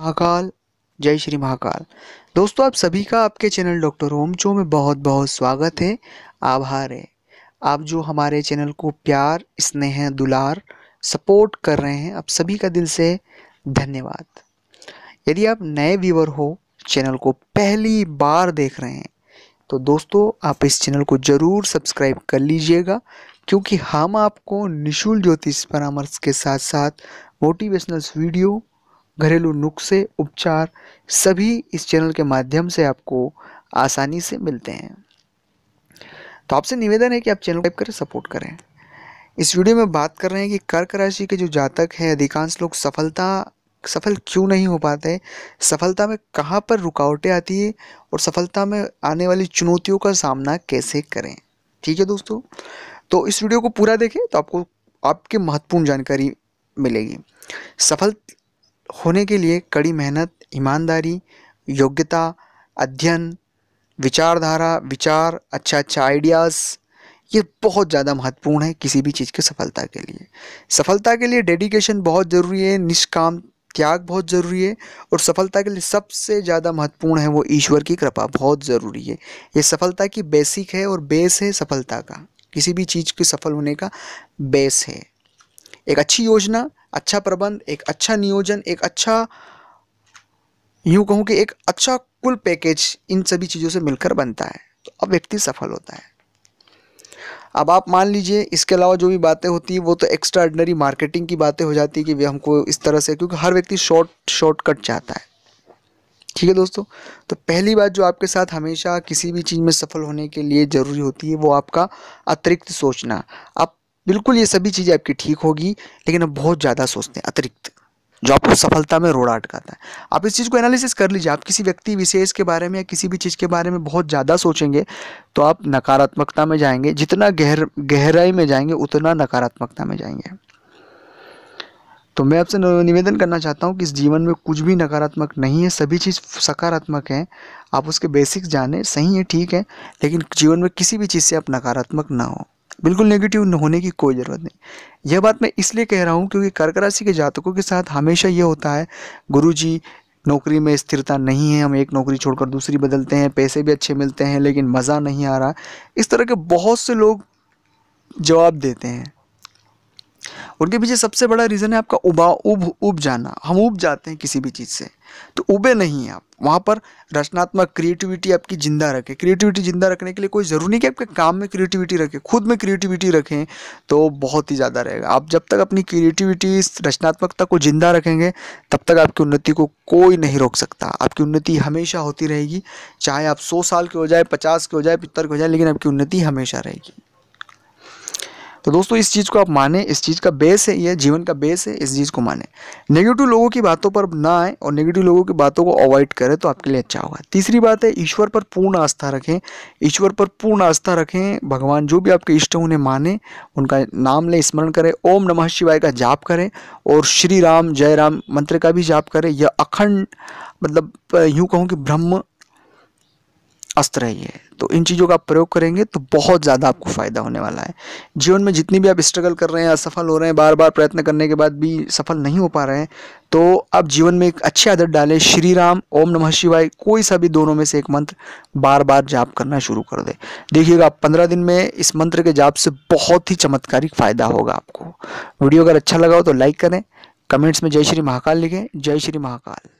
महाकाल जय श्री महाकाल दोस्तों आप सभी का आपके चैनल डॉक्टर चो में बहुत बहुत स्वागत है आभार है आप जो हमारे चैनल को प्यार स्नेह दुलार सपोर्ट कर रहे हैं आप सभी का दिल से धन्यवाद यदि आप नए व्यूवर हो चैनल को पहली बार देख रहे हैं तो दोस्तों आप इस चैनल को ज़रूर सब्सक्राइब कर लीजिएगा क्योंकि हम आपको निशुल्क ज्योतिष परामर्श के साथ साथ मोटिवेशनल वीडियो घरेलू नुस्खे उपचार सभी इस चैनल के माध्यम से आपको आसानी से मिलते हैं तो आपसे निवेदन है कि आप चैनल टाइप करें सपोर्ट करें इस वीडियो में बात कर रहे हैं कि कर्क राशि के जो जातक हैं अधिकांश लोग सफलता सफल क्यों नहीं हो पाते सफलता में कहाँ पर रुकावटें आती है और सफलता में आने वाली चुनौतियों का सामना कैसे करें ठीक है दोस्तों तो इस वीडियो को पूरा देखें तो आपको आपकी महत्वपूर्ण जानकारी मिलेगी सफल होने के लिए कड़ी मेहनत ईमानदारी योग्यता अध्ययन विचारधारा विचार अच्छा अच्छा आइडियाज़ ये बहुत ज़्यादा महत्वपूर्ण है किसी भी चीज़ की सफलता के लिए सफलता के लिए डेडिकेशन बहुत ज़रूरी है निष्काम त्याग बहुत ज़रूरी है और सफलता के लिए सबसे ज़्यादा महत्वपूर्ण है वो ईश्वर की कृपा बहुत ज़रूरी है ये सफलता की बेसिक है और बेस है सफलता का किसी भी चीज़ के सफल होने का बेस है एक अच्छी योजना अच्छा प्रबंध एक अच्छा नियोजन एक अच्छा यूँ कहूँ कि एक अच्छा कुल पैकेज इन सभी चीज़ों से मिलकर बनता है तो अब व्यक्ति सफल होता है अब आप मान लीजिए इसके अलावा जो भी बातें होती है वो तो एक्स्ट्रा ऑर्डनरी मार्केटिंग की बातें हो जाती है कि वे हमको इस तरह से क्योंकि हर व्यक्ति शॉर्ट शॉर्टकट चाहता है ठीक है दोस्तों तो पहली बात जो आपके साथ हमेशा किसी भी चीज़ में सफल होने के लिए ज़रूरी होती है वो आपका अतिरिक्त सोचना आप बिल्कुल ये सभी चीज़ें आपकी ठीक होगी लेकिन आप बहुत ज़्यादा सोचते हैं अतिरिक्त जो आपको सफलता में रोड़ा अटकाता है आप इस चीज़ को एनालिसिस कर लीजिए आप किसी व्यक्ति विशेष के बारे में या किसी भी चीज़ के बारे में बहुत ज़्यादा सोचेंगे तो आप नकारात्मकता में जाएंगे जितना गहर गहराई में जाएंगे उतना नकारात्मकता में जाएंगे तो मैं आपसे निवेदन करना चाहता हूँ कि इस जीवन में कुछ भी नकारात्मक नहीं है सभी चीज़ सकारात्मक है आप उसके बेसिक्स जाने सही है ठीक है लेकिन जीवन में किसी भी चीज़ से आप नकारात्मक ना हो बिल्कुल नेगेटिव होने की कोई ज़रूरत नहीं यह बात मैं इसलिए कह रहा हूँ क्योंकि कर्क राशि के जातकों के साथ हमेशा ये होता है गुरु जी नौकरी में स्थिरता नहीं है हम एक नौकरी छोड़कर दूसरी बदलते हैं पैसे भी अच्छे मिलते हैं लेकिन मज़ा नहीं आ रहा इस तरह के बहुत से लोग जवाब देते हैं उनके पीछे सबसे बड़ा रीज़न है आपका उबा उब उब जाना हम उब जाते हैं किसी भी चीज़ से तो उबे नहीं हैं आप वहाँ पर रचनात्मक क्रिएटिविटी आपकी ज़िंदा रखे क्रिएटिविटी ज़िंदा रखने के लिए कोई ज़रूरी नहीं कि आपके काम में क्रिएटिविटी रखें खुद में क्रिएटिविटी रखें तो बहुत ही ज़्यादा रहेगा आप जब तक अपनी क्रिएटिविटी रचनात्मकता को ज़िंदा रखेंगे तब तक आपकी उन्नति को कोई नहीं रोक सकता आपकी उन्नति हमेशा होती रहेगी चाहे आप सौ साल के हो जाए पचास के हो जाए पितर के हो जाए लेकिन आपकी उन्नति हमेशा रहेगी तो दोस्तों इस चीज़ को आप माने इस चीज़ का बेस है ये जीवन का बेस है इस चीज़ को माने नेगेटिव लोगों की बातों पर ना आए और नेगेटिव लोगों की बातों को अवॉइड करें तो आपके लिए अच्छा होगा तीसरी बात है ईश्वर पर पूर्ण आस्था रखें ईश्वर पर पूर्ण आस्था रखें भगवान जो भी आपके इष्ट उन्हें माने उनका नाम लें स्मरण करें ओम नमः शिवाय का जाप करें और श्री राम जय राम मंत्र का भी जाप करें यह अखंड मतलब यूँ कहूँ कि ब्रह्म अस्त्र है ये तो इन चीज़ों का प्रयोग करेंगे तो बहुत ज़्यादा आपको फ़ायदा होने वाला है जीवन में जितनी भी आप स्ट्रगल कर रहे हैं असफल हो रहे हैं बार बार प्रयत्न करने के बाद भी सफल नहीं हो पा रहे हैं तो आप जीवन में एक अच्छी आदत डालें श्री राम ओम नमः शिवाय कोई सा भी दोनों में से एक मंत्र बार बार जाप करना शुरू कर दे देखिएगा आप पंद्रह दिन में इस मंत्र के जाप से बहुत ही चमत्कारिक फ़ायदा होगा आपको वीडियो अगर अच्छा लगा हो तो लाइक करें कमेंट्स में जय श्री महाकाल लिखें जय श्री महाकाल